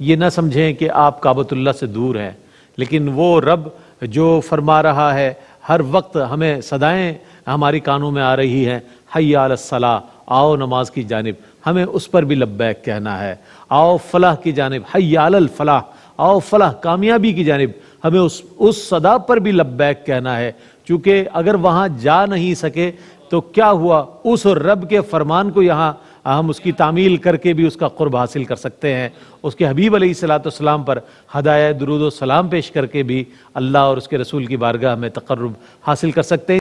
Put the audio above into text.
ये ना समझें कि आप काबतुल्ला से दूर हैं लेकिन वो रब जो फरमा रहा है हर वक्त हमें सदाएं हमारी कानों में आ रही हैं हयालसला आओ नमाज की जानब हमें उस पर भी लब्बैक कहना है आओ फलाह की जानब हयाल फलाह आओ फलाह कामयाबी की जानब हमें उस उस सदा पर भी लब्बैक कहना है क्योंकि अगर वहाँ जा नहीं सके तो क्या हुआ उस रब के फरमान को यहाँ हम उसकी तामील करके भी उसका क़ुरब हासिल कर सकते हैं उसके हबीब सलाम पर हदाय दरुद सलाम पेश करके भी अल्लाह और उसके रसूल की बारगाह में तकर्रब हासिल कर सकते हैं